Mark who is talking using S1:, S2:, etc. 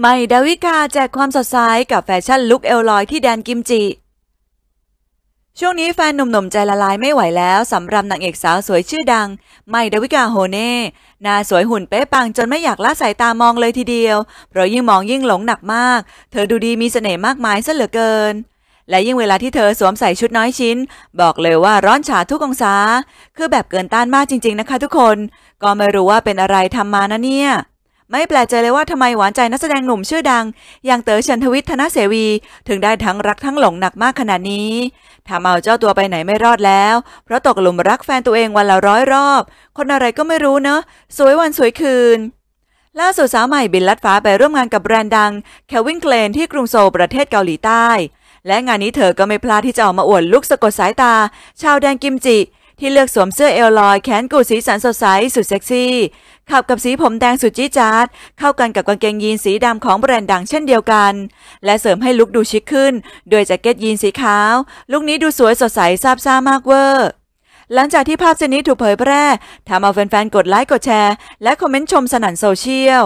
S1: ไม่ดาวิกาแจกความสดใสกับแฟชั่นลุคเอลลอยที่แดนกิมจิ ช่วงนี้แฟนหนุ่มๆใจละลายไม่ไหวแล้วสำหรับนางเอกสาวสวยชื่อดังไม่ดาวิกาโฮเน่หน้าสวยหุ่นเป๊ะปังจนไม่อยากละสายตามองเลยทีเดียว เพราะยิ่งมองยิ่งหลงหนักมาก เธอดูดีมีเสน่ห์มากมายซะเหลือเกิน และยิ่งเวลาที่เธอสวมใส่ชุดน้อยชิ้น บอกเลยว่าร้อนฉาทุกองศา คือแบบเกินต้านมากจริง ๆนะคะ ทุกคน ก็ไม่รู้ว่าเป็นอะไรทำมานะเนี่ยไม่แปลกใจเลยว่าทำไมหวานใจนักแสดงหนุ่มชื่อดัง อย่างเต๋อเฉินทวิทย์ธนเสวี ถึงได้ทั้งรักทั้งหลงหนักมากขนาดนี้ทำเอาเจ้าตัวไปไหนไม่รอดแล้ว เพราะตกหลุมรักแฟนตัวเองวันละร้อยรอบ คนอะไรก็ไม่รู้เนอะสวยวันสวยคืน ล่าสุดสาวใหม่บินลัดฟ้าไปร่วมงานกับแบรนด์ดังแคลวินเคลน ที่กรุงโซลประเทศเกาหลีใต้ และงานนี้เธอก็ไม่พลาดที่จะออกมาอวดลุกสะกดสายตา ชาวแดนกิมจิที่เลือกสวมเสื้อเอลลอยแขนกุดสีสันสดใสสุดเซ็กซี่ขับกับสีผมแดงสุดจี๊จาด เข้ากันกับกางเกงยีนสีดำของแบรนด์ดังเช่นเดียวกัน และเสริมให้ลุคดูชิคขึ้นโดยแจ็คเก็ตยีนสีขาว ลุคนี้ดูสวยสดใสซาบซ่ามากเวอร์หลังจากที่ภาพเซนนี้ถูกเผยแพร่ทำเอาแฟนๆกดไลค์กดแชร์และคอมเมนต์ชมสนั่นโซเชียล